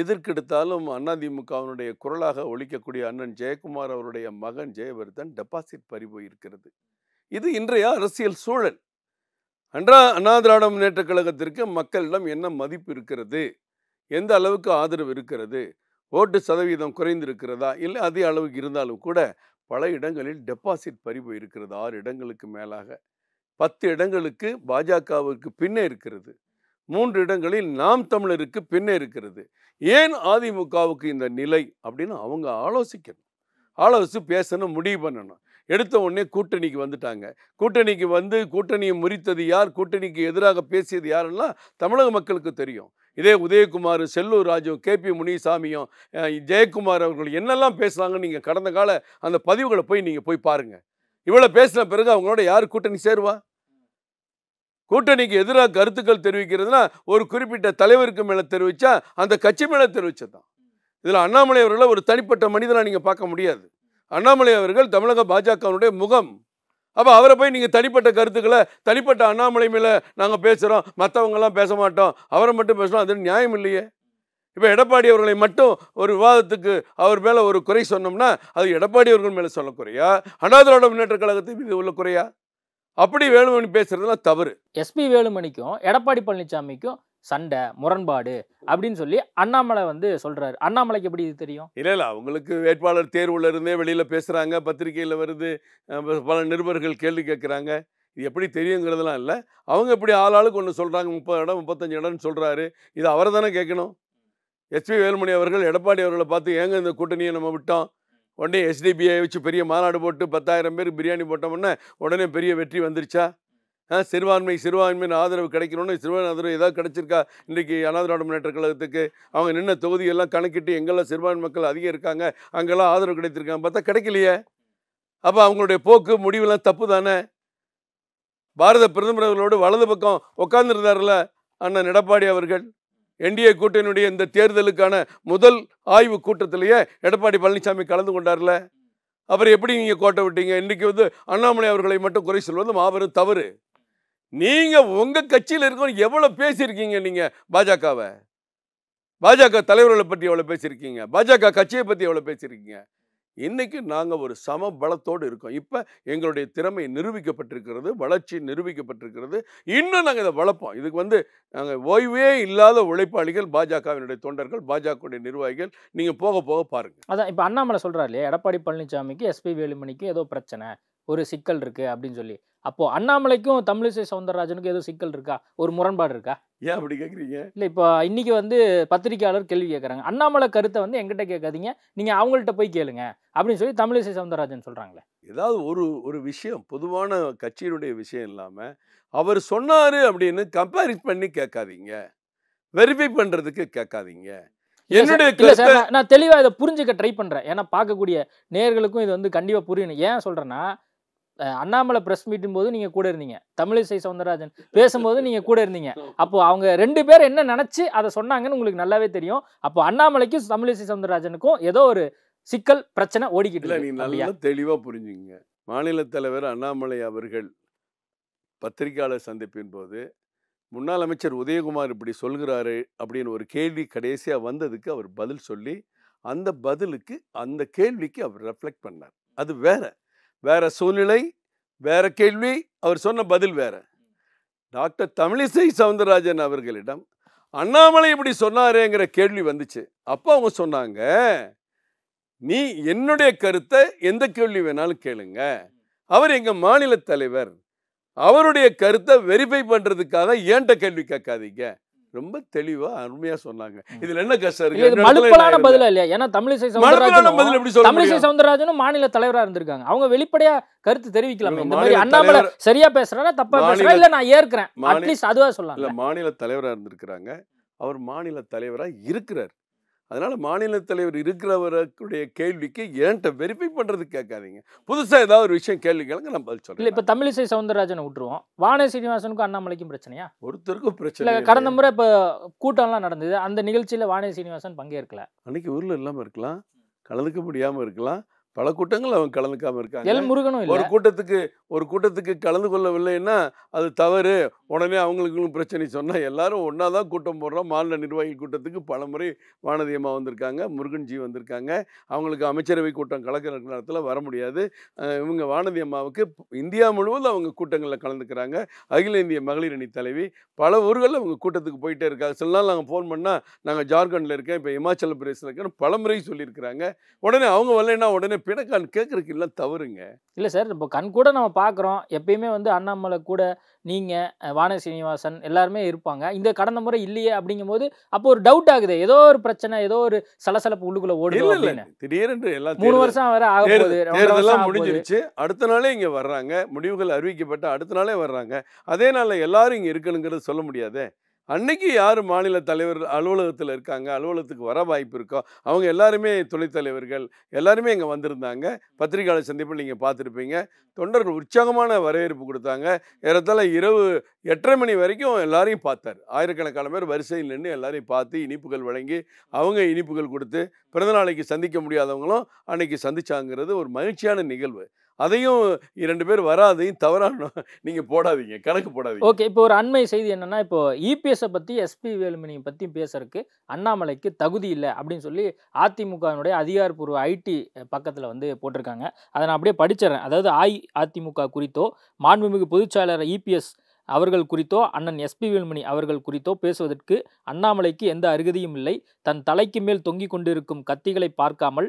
எதற்கெடுத்தாலும் அதிமுகவினுடைய குரலாக ஒழிக்கக்கூடிய அண்ணன் ஜெயக்குமார் அவருடைய மகன் ஜெயவர்தன் டெபாசிட் பறிபோயிருக்கிறது இது இன்றைய அரசியல் சூழல் அன்றா அண்ணா திராவிட முன்னேற்ற கழகத்திற்கு மக்களிடம் என்ன மதிப்பு இருக்கிறது எந்த அளவுக்கு ஆதரவு இருக்கிறது ஓட்டு சதவீதம் குறைந்திருக்கிறதா இல்லை அதே அளவுக்கு இருந்தாலும் கூட பல இடங்களில் டெபாசிட் பறிவு போயிருக்கிறது ஆறு இடங்களுக்கு மேலாக பத்து இடங்களுக்கு பாஜகவுக்கு பின்னே இருக்கிறது மூன்று இடங்களில் நாம் தமிழருக்கு பின்னே இருக்கிறது ஏன் அதிமுகவுக்கு இந்த நிலை அப்படின்னு அவங்க ஆலோசிக்கணும் ஆலோசித்து பேசணும் முடிவு பண்ணணும் எடுத்த உடனே கூட்டணிக்கு வந்துட்டாங்க கூட்டணிக்கு வந்து கூட்டணியை முறித்தது யார் கூட்டணிக்கு எதிராக பேசியது யாரெல்லாம் தமிழக மக்களுக்கு தெரியும் இதே உதயகுமார் செல்லூர் ராஜும் கே பி முனிசாமியும் ஜெயக்குமார் அவர்கள் என்னெல்லாம் பேசுகிறாங்கன்னு நீங்கள் கடந்த கால அந்த பதிவுகளை போய் நீங்கள் போய் பாருங்கள் இவ்வளோ பேசின பிறகு அவங்களோட யார் கூட்டணி சேருவா கூட்டணிக்கு எதிராக கருத்துக்கள் தெரிவிக்கிறதுனா ஒரு குறிப்பிட்ட தலைவருக்கு மேலே தெரிவித்தா அந்த கட்சி மேலே தெரிவித்ததான் இதில் அண்ணாமலை அவர்களை ஒரு தனிப்பட்ட மனிதனாக நீங்கள் பார்க்க முடியாது அண்ணாமலை அவர்கள் தமிழக பாஜகவினுடைய முகம் அப்போ அவரை போய் நீங்கள் தனிப்பட்ட கருத்துக்களை தனிப்பட்ட அண்ணாமலை மேலே நாங்கள் பேசுகிறோம் மற்றவங்கெல்லாம் பேச மாட்டோம் அவரை மட்டும் பேசுகிறோம் அது நியாயம் இல்லையே இப்போ எடப்பாடி அவர்களை மட்டும் ஒரு விவாதத்துக்கு அவர் மேலே ஒரு குறை சொன்னோம்னா அது எடப்பாடி அவர்கள் மேலே சொல்ல குறையா அண்ணாதிராவிட முன்னேற்ற கழகத்துக்கு மீது உள்ள குறையா அப்படி வேலுமணி பேசுறதுலாம் தவறு எஸ்பி வேலுமணிக்கும் எடப்பாடி பழனிசாமிக்கும் சண்டை முரண்பாடு அப்படின்னு சொல்லி அண்ணாமலை வந்து சொல்றாரு அண்ணாமலைக்கு எப்படி இது தெரியும் இல்லை இல்லை அவங்களுக்கு வேட்பாளர் தேர்வுல இருந்தே வெளியில் பேசுகிறாங்க பத்திரிகையில் வருது பல நிருபர்கள் கேள்வி கேட்குறாங்க இது எப்படி தெரியுங்கிறதுலாம் இல்லை அவங்க எப்படி ஆள் ஆளுக்கு ஒன்று சொல்கிறாங்க முப்பது இடம் முப்பத்தஞ்சு இடம்னு சொல்கிறாரு இது அவரை தானே கேட்கணும் எஸ்பி வேலுமணி அவர்கள் எடப்பாடி அவர்களை பார்த்து ஏங்க இந்த கூட்டணியை நம்ம விட்டோம் உடனே எஸ்டிபிஐ வச்சு பெரிய மாநாடு போட்டு பத்தாயிரம் பேர் பிரியாணி போட்டோம்னா உடனே பெரிய வெற்றி வந்துருச்சா சிறுபான்மை சிறுபான்மையின் ஆதரவு கிடைக்கணும்னு சிறுபான்மை ஆதரவு ஏதாவது கிடைச்சிருக்கா இன்றைக்கி அனாதிராட முன்னேற்ற கழகத்துக்கு அவங்க நின்ன தொகுதியெல்லாம் கணக்கிட்டு எங்கெல்லாம் சிறுபான்மை மக்கள் அதிகம் இருக்காங்க அங்கெல்லாம் ஆதரவு கிடைத்திருக்காங்க பார்த்தா கிடைக்கலையே அப்போ அவங்களுடைய போக்கு முடிவெல்லாம் தப்பு தானே பாரத பிரதமர்களோடு வலது பக்கம் உட்கார்ந்துருந்தார்ல அண்ணன் எடப்பாடி அவர்கள் என்டிஏ கூட்டணியுடைய இந்த தேர்தலுக்கான முதல் ஆய்வு கூட்டத்திலேயே எடப்பாடி பழனிசாமி கலந்து கொண்டார்ல அப்புறம் எப்படி நீங்கள் கோட்டை விட்டீங்க இன்றைக்கி வந்து அண்ணாமலை அவர்களை மட்டும் குறை சொல்வது மாபெரும் தவறு நீங்கள் உங்கள் கட்சியில் இருக்கணும் எவ்வளோ பேசியிருக்கீங்க நீங்கள் பாஜகவை பாஜக தலைவர்களை பற்றி எவ்வளோ பேசியிருக்கீங்க பாஜக கட்சியை பற்றி எவ்வளோ பேசியிருக்கீங்க இன்றைக்கி நாங்கள் ஒரு சம பலத்தோடு இருக்கோம் இப்போ எங்களுடைய திறமை நிரூபிக்கப்பட்டிருக்கிறது வளர்ச்சி நிரூபிக்கப்பட்டிருக்கிறது இன்னும் நாங்கள் இதை வளர்ப்போம் இதுக்கு வந்து நாங்கள் ஓய்வே இல்லாத உழைப்பாளிகள் பாஜகவினுடைய தொண்டர்கள் பாஜகவுடைய நிர்வாகிகள் நீங்கள் போக போக பாருங்கள் அதான் இப்போ அண்ணாமலை சொல்கிறாரு இல்லையா எடப்பாடி பழனிசாமிக்கு எஸ்பி வேலுமணிக்கு ஏதோ பிரச்சனை ஒரு சிக்கல் இருக்குது அப்படின்னு சொல்லி அப்போது அண்ணாமலைக்கும் தமிழிசை சவுந்தரராஜனுக்கும் எதுவும் சிக்கல் இருக்கா ஒரு முரண்பாடு இருக்கா ஏன் அப்படி கேட்குறீங்க இல்லை இப்போ இன்றைக்கி வந்து பத்திரிகையாளர் கேள்வி கேட்குறாங்க அண்ணாமலை கருத்தை வந்து எங்கிட்ட கேட்காதீங்க நீங்கள் அவங்கள்ட்ட போய் கேளுங்க அப்படின்னு சொல்லி தமிழிசை சவுந்தரராஜன் சொல்கிறாங்களே ஏதாவது ஒரு ஒரு விஷயம் பொதுவான கட்சியினுடைய விஷயம் இல்லாமல் அவர் சொன்னார் அப்படின்னு கம்பேரிஸ் பண்ணி கேட்காதீங்க வெரிஃபை பண்ணுறதுக்கு கேட்காதீங்க நான் தெளிவாக இதை புரிஞ்சுக்க ட்ரை பண்ணுறேன் ஏன்னா பார்க்கக்கூடிய நேர்களுக்கும் இது வந்து கண்டிப்பாக புரியணும் ஏன் சொல்கிறேன்னா அண்ணாமலை பிரஸ் மீட்டின் போது நீங்கள் கூட இருந்தீங்க தமிழிசை சவுந்தரராஜன் பேசும்போது நீங்கள் கூட இருந்தீங்க அப்போது அவங்க ரெண்டு பேர் என்ன நினச்சி அதை சொன்னாங்கன்னு உங்களுக்கு நல்லாவே தெரியும் அப்போ அண்ணாமலைக்கும் தமிழிசை சவுந்தரராஜனுக்கும் ஏதோ ஒரு சிக்கல் பிரச்சனை ஓடிக்கிட்டு இல்லை நீங்கள் நல்லா தெளிவாக புரிஞ்சுங்க மாநில தலைவர் அண்ணாமலை அவர்கள் பத்திரிகையாளர் சந்திப்பின் போது முன்னாள் அமைச்சர் உதயகுமார் இப்படி சொல்கிறாரு அப்படின்னு ஒரு கேள்வி கடைசியாக வந்ததுக்கு அவர் பதில் சொல்லி அந்த பதிலுக்கு அந்த கேள்விக்கு அவர் ரெஃப்ளெக்ட் பண்ணார் அது வேற வேற சூழ்நிலை வேற கேள்வி அவர் சொன்ன பதில் வேற டாக்டர் தமிழிசை சவுந்தரராஜன் அவர்களிடம் அண்ணாமலை இப்படி சொன்னாரேங்கிற கேள்வி வந்துச்சு அப்போ அவங்க சொன்னாங்க நீ என்னுடைய கருத்தை எந்த கேள்வி வேணாலும் கேளுங்க அவர் எங்கள் மாநில தலைவர் அவருடைய கருத்தை வெரிஃபை பண்ணுறதுக்காக ஏன்ட்ட கேள்வி கேட்காதீங்க ரொம்ப தெளிவா அருமையா சொன்னாங்க இதுல என்ன கஷ்டம் இருக்கு மலுப்பலான பதிலாக இல்லையா ஏன்னா தமிழிசை சவுந்தரராஜன் தமிழிசை சவுந்தரராஜனும் மாநில தலைவரா இருந்திருக்காங்க அவங்க வெளிப்படையா கருத்து தெரிவிக்கலாம் இந்த மாதிரி அண்ணாமலை சரியா பேசுறாரா தப்பா பேசுறா இல்லை நான் ஏற்கிறேன் அட்லீஸ்ட் அதுவா சொல்லலாம் இல்ல மாநில தலைவரா இருந்திருக்கிறாங்க அவர் மாநில தலைவரா இருக்கிறார் அதனால் மாநில தலைவர் இருக்கிறவருடைய கேள்விக்கு ஏன்ட்ட வெரிஃபை பண்ணுறது கேட்காதீங்க புதுசாக ஏதாவது ஒரு விஷயம் கேள்வி கேளுங்க நம்ம பதில் சொல்லுங்கள் இப்போ தமிழிசை சவுந்தரராஜனை விட்டுருவோம் வானே சீனிவாசனுக்கும் அண்ணாமலைக்கும் பிரச்சனையா ஒருத்தருக்கும் பிரச்சனை இல்லை கடந்த முறை இப்போ கூட்டம்லாம் நடந்தது அந்த நிகழ்ச்சியில் வானே சீனிவாசன் பங்கேற்கல அன்றைக்கி ஊரில் இல்லாமல் இருக்கலாம் கலந்துக்க முடியாமல் இருக்கலாம் பல கூட்டங்கள் அவங்க கலந்துக்காம இருக்காங்க எல் முருகனும் ஒரு கூட்டத்துக்கு ஒரு கூட்டத்துக்கு கலந்து கொள்ளவில்லைன்னா அது தவறு உடனே அவங்களுக்கும் பிரச்சனை சொன்னால் எல்லாரும் ஒன்றா தான் கூட்டம் போடுறோம் மாநில நிர்வாகி கூட்டத்துக்கு பல முறை வானதியமாக வந்திருக்காங்க முருகன்ஜி வந்திருக்காங்க அவங்களுக்கு அமைச்சரவை கூட்டம் கலக்கிற நேரத்தில் வர முடியாது இவங்க வானதி அம்மாவுக்கு இந்தியா முழுவதும் அவங்க கூட்டங்களில் கலந்துக்கிறாங்க அகில இந்திய மகளிர் அணி தலைவி பல ஊர்களில் அவங்க கூட்டத்துக்கு போயிட்டே இருக்காங்க சில நாள் நாங்கள் ஃபோன் பண்ணால் நாங்கள் ஜார்க்கண்டில் இருக்கேன் இப்போ இமாச்சல பிரதேசில் இருக்கேன்னு பல முறை சொல்லியிருக்கிறாங்க உடனே அவங்க வரலைன்னா உடனே பிணக்கான் கேட்குறதுக்கு இல்லை தவறுங்க இல்லை சார் இப்போ கண் கூட நம்ம பார்க்குறோம் எப்பயுமே வந்து அண்ணாமலை கூட நீங்கள் வான சீனிவாசன் எல்லாருமே இருப்பாங்க இந்த கடந்த முறை இல்லையே அப்படிங்கும்போது அப்போ ஒரு டவுட் ஆகுது ஏதோ ஒரு பிரச்சனை ஏதோ ஒரு சலசலப்பு உள்ளுக்குள்ள ஓடி இல்லை திடீரென்று எல்லாம் மூணு வருஷம் வர ஆக தேர்தலாம் முடிஞ்சிருச்சு அடுத்த நாளே இங்கே வர்றாங்க முடிவுகள் அறிவிக்கப்பட்ட அடுத்த நாளே வர்றாங்க அதே நாளில் எல்லாரும் இங்கே இருக்கணுங்கிறது சொல்ல முடியாதே அன்னைக்கு யார் மாநில தலைவர் அலுவலகத்தில் இருக்காங்க அலுவலகத்துக்கு வர வாய்ப்பு இருக்கோ அவங்க எல்லாருமே தலைவர்கள் எல்லாருமே இங்கே வந்திருந்தாங்க பத்திரிகையாளர் சந்திப்பில் நீங்கள் பார்த்துருப்பீங்க தொண்டர்கள் உற்சாகமான வரவேற்பு கொடுத்தாங்க ஏறத்தால இரவு எட்டரை மணி வரைக்கும் எல்லாரையும் பார்த்தார் ஆயிரக்கணக்கான பேர் வரிசையில் நின்று எல்லாரையும் பார்த்து இனிப்புகள் வழங்கி அவங்க இனிப்புகள் கொடுத்து பிறந்தநாளைக்கு சந்திக்க முடியாதவங்களும் அன்னைக்கு சந்திச்சாங்கிறது ஒரு மகிழ்ச்சியான நிகழ்வு அதையும் இரண்டு பேர் வராதையும் தவறான நீங்கள் போடாதீங்க கணக்கு போடாதீங்க ஓகே இப்போ ஒரு அண்மை செய்தி என்னென்னா இப்போ இபிஎஸை பற்றி எஸ்பி வேலுமணி பற்றி பேசுறதுக்கு அண்ணாமலைக்கு தகுதி இல்லை அப்படின்னு சொல்லி அதிமுகவினுடைய அதிகாரப்பூர்வ ஐடி பக்கத்தில் வந்து போட்டிருக்காங்க அதை நான் அப்படியே படிச்சிடறேன் அதாவது ஆய் அதிமுக குறித்தோ மாண்புமிகு பொதுச்செயலாளர் இபிஎஸ் e அவர்கள் குறித்தோ அண்ணன் எஸ்பி வேல்மணி அவர்கள் குறித்தோ பேசுவதற்கு அண்ணாமலைக்கு எந்த அருகதியும் இல்லை தன் தலைக்கு மேல் தொங்கிக் கொண்டிருக்கும் கத்திகளை பார்க்காமல்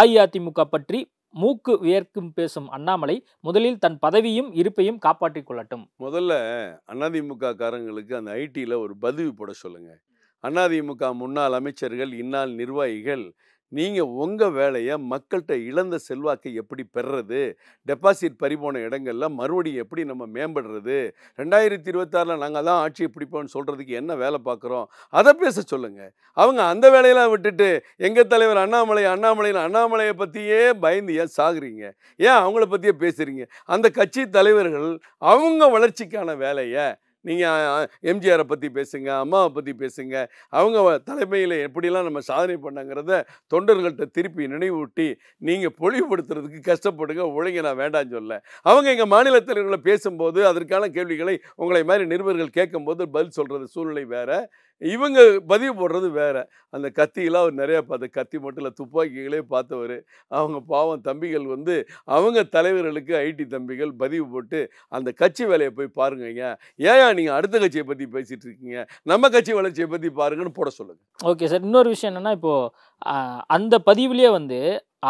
அஇஅதிமுக பற்றி மூக்கு வியர்க்கும் பேசும் அண்ணாமலை முதலில் தன் பதவியும் இருப்பையும் காப்பாற்றிக் கொள்ளட்டும் முதல்ல அதிமுக காரங்களுக்கு அந்த ஐடியில் ஒரு பதிவு போட சொல்லுங்கள் அதிமுக முன்னாள் அமைச்சர்கள் இந்நாள் நிர்வாகிகள் நீங்கள் உங்கள் வேலையை மக்கள்கிட்ட இழந்த செல்வாக்கை எப்படி பெறுறது டெபாசிட் பறிபோன இடங்களில் மறுபடியும் எப்படி நம்ம மேம்படுறது ரெண்டாயிரத்தி இருபத்தாறில் நாங்கள் தான் ஆட்சியை பிடிப்போம்னு சொல்கிறதுக்கு என்ன வேலை பார்க்குறோம் அதை பேச சொல்லுங்கள் அவங்க அந்த வேலையெல்லாம் விட்டுட்டு எங்கள் தலைவர் அண்ணாமலை அண்ணாமலையில் அண்ணாமலையை பற்றியே பயந்து ஏன் சாகுறீங்க ஏன் அவங்கள பற்றியே பேசுகிறீங்க அந்த கட்சி தலைவர்கள் அவங்க வளர்ச்சிக்கான வேலையை நீங்கள் எம்ஜிஆரை பற்றி பேசுங்க அம்மாவை பற்றி பேசுங்க அவங்க தலைமையில் எப்படிலாம் நம்ம சாதனை பண்ணங்கிறத தொண்டர்கள்ட்ட திருப்பி நினைவூட்டி நீங்கள் பொழிவுபடுத்துறதுக்கு கஷ்டப்படுங்க ஒழுங்க நான் வேண்டாம்னு சொல்ல அவங்க எங்கள் மாநில தலைவர்களை பேசும்போது அதற்கான கேள்விகளை உங்களை மாதிரி நிருபர்கள் கேட்கும்போது பதில் சொல்கிறது சூழ்நிலை வேறு இவங்க பதிவு போடுறது வேறு அந்த கத்திகளாக அவர் நிறையா பார்த்து கத்தி மட்டும் இல்லை துப்பாக்கிகளே பார்த்தவர் அவங்க பாவம் தம்பிகள் வந்து அவங்க தலைவர்களுக்கு ஐடி தம்பிகள் பதிவு போட்டு அந்த கட்சி வேலையை போய் பாருங்கய்ங்க ஏன் நீங்கள் அடுத்த கட்சியை பற்றி பேசிகிட்டு இருக்கீங்க நம்ம கட்சி வளர்ச்சியை பற்றி பாருங்கன்னு போட சொல்லுங்கள் ஓகே சார் இன்னொரு விஷயம் என்னென்னா இப்போது அந்த பதிவுலேயே வந்து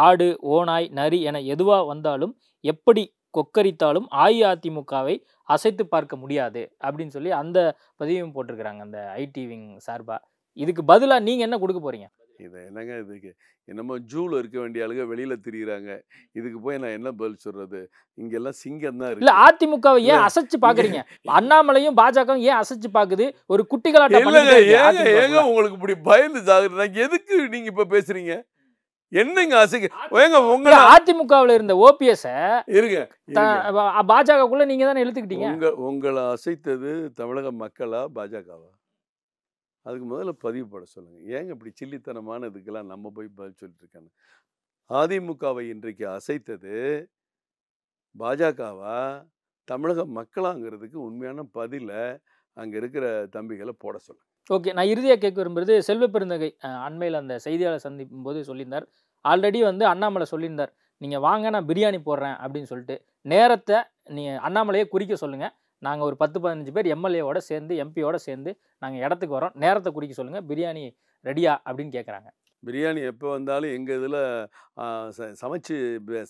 ஆடு ஓனாய் நரி என எதுவாக வந்தாலும் எப்படி கொக்கரித்தாலும் அஇஅதிமுகவை அசைத்து பார்க்க முடியாது அப்படின்னு சொல்லி அந்த பதிவையும் போட்டிருக்கிறாங்க அந்த ஐடி விங் சார்பாக இதுக்கு பதிலாக நீங்கள் என்ன கொடுக்க போகிறீங்க இது என்னங்க இதுக்கு என்னமோ ஜூவில் இருக்க வேண்டிய ஆளுங்க வெளியில் திரியிறாங்க இதுக்கு போய் நான் என்ன பதில் சொல்கிறது இங்கெல்லாம் சிங்கம் தான் இல்லை அதிமுகவை ஏன் அசைச்சு பார்க்குறீங்க அண்ணாமலையும் பாஜகவும் ஏன் அசைச்சு பார்க்குது ஒரு குட்டிகளாட்டம் உங்களுக்கு இப்படி பயந்து சாகுறீங்க எதுக்கு நீங்கள் இப்போ பேசுகிறீங்க என்னங்க அசிங்க உங்க அதிமுகவில் இருந்த ஓபிஎஸ் இருங்க பாஜகக்குள்ள நீங்க தானே எழுத்துக்கிட்டீங்க உங்க உங்களை அசைத்தது தமிழக மக்களா பாஜகவா அதுக்கு முதல்ல பதிவு போட சொல்லுங்க ஏங்க இப்படி சில்லித்தனமான இதுக்கெல்லாம் நம்ம போய் பதில் சொல்லிட்டு இருக்காங்க அதிமுகவை இன்றைக்கு அசைத்தது பாஜகவா தமிழக மக்களாங்கிறதுக்கு உண்மையான பதிலை அங்கே இருக்கிற தம்பிகளை போட சொல்லுங்க ஓகே நான் இறுதியாக கேட்க விரும்புறது செல்வ பெருந்தகை அண்மையில் அந்த செய்தியாளர் சந்திக்கும் போது சொல்லியிருந்தார் ஆல்ரெடி வந்து அண்ணாமலை சொல்லியிருந்தார் நீங்கள் வாங்க நான் பிரியாணி போடுறேன் அப்படின்னு சொல்லிட்டு நேரத்தை நீங்கள் அண்ணாமலையே குறிக்க சொல்லுங்கள் நாங்கள் ஒரு பத்து பதினஞ்சு பேர் எம்எல்ஏவோட சேர்ந்து எம்பியோட சேர்ந்து நாங்கள் இடத்துக்கு வரோம் நேரத்தை குறிக்க சொல்லுங்கள் பிரியாணி ரெடியா அப்படின்னு கேட்குறாங்க பிரியாணி எப்போ வந்தாலும் எங்கள் இதில் சமைச்சு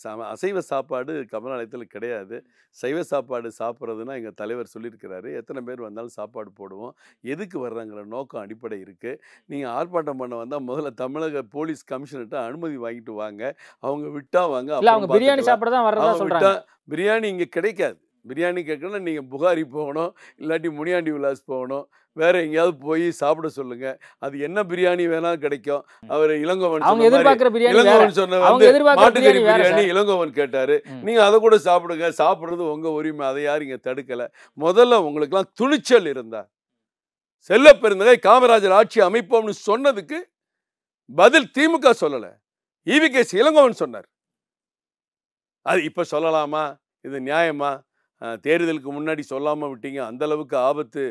சம அசைவ சாப்பாடு கமலாலயத்தில் கிடையாது சைவ சாப்பாடு சாப்பிட்றதுன்னா எங்கள் தலைவர் சொல்லியிருக்கிறாரு எத்தனை பேர் வந்தாலும் சாப்பாடு போடுவோம் எதுக்கு வர்றாங்கிற நோக்கம் அடிப்படை இருக்குது நீங்கள் ஆர்ப்பாட்டம் பண்ண வந்தால் முதல்ல தமிழக போலீஸ் கமிஷனர்கிட்ட அனுமதி வாங்கிட்டு வாங்க அவங்க விட்டா வாங்க அவங்க பிரியாணி சாப்பிட தான் வரதா விட்டா பிரியாணி இங்கே கிடைக்காது பிரியாணி கேட்கணும்னா நீங்கள் புகாரி போகணும் இல்லாட்டி முனியாண்டி விலாஸ் போகணும் வேறு எங்கேயாவது போய் சாப்பிட சொல்லுங்கள் அது என்ன பிரியாணி வேணாலும் கிடைக்கும் அவர் இளங்கோவன் இளங்கோவன் சொன்ன மாட்டுக்கறி பிரியாணி இளங்கோவன் கேட்டார் நீங்கள் அதை கூட சாப்பிடுங்க சாப்பிட்றது உங்கள் உரிமை அதை யாரும் இங்கே தடுக்கலை முதல்ல உங்களுக்குலாம் துணிச்சல் இருந்தா செல்ல பெருந்தகை காமராஜர் ஆட்சி அமைப்போம்னு சொன்னதுக்கு பதில் திமுக சொல்லலை ஈவி கேஸ் இளங்கோவன் சொன்னார் அது இப்போ சொல்லலாமா இது நியாயமா தேர்தலுக்கு முன்னாடி சொல்லாமல் விட்டீங்க அந்தளவுக்கு ஆபத்து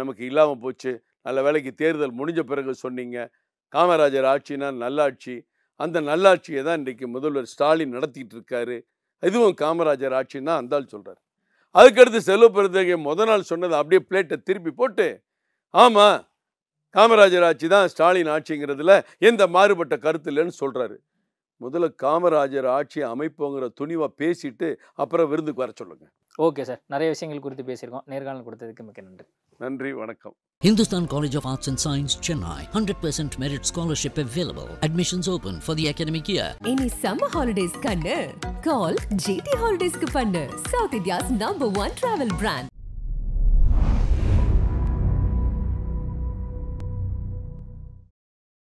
நமக்கு இல்லாமல் போச்சு நல்ல வேலைக்கு தேர்தல் முடிஞ்ச பிறகு சொன்னீங்க காமராஜர் ஆட்சினா நல்லாட்சி அந்த நல்லாட்சியை தான் இன்றைக்கு முதல்வர் ஸ்டாலின் நடத்திக்கிட்டு இருக்காரு இதுவும் காமராஜர் ஆட்சின்னா அந்தால் சொல்கிறார் அதுக்கடுத்து செல்வ பெருந்தகை முத நாள் சொன்னதை அப்படியே பிளேட்டை திருப்பி போட்டு ஆமாம் காமராஜர் ஆட்சி தான் ஸ்டாலின் ஆட்சிங்கிறதுல எந்த மாறுபட்ட கருத்து இல்லைன்னு சொல்கிறாரு முதல்ல காமராஜர் ஆட்சி அமைப்போங்கிற துணிவாக பேசிட்டு அப்புறம் விருந்துக்கு வர சொல்லுங்கள் ஓகே சார் நிறைய விஷயங்கள் குறித்து பேசியிருக்கோம் நேர்காணல் கொடுத்ததுக்கு மிக்க நன்றி நன்றி வணக்கம் Hindustan College of Arts and Science, Chennai. 100% merit scholarship available. Admissions open for the academic year. Any summer holidays kanna? Call GT Holidays ku pannu. South India's number one travel brand.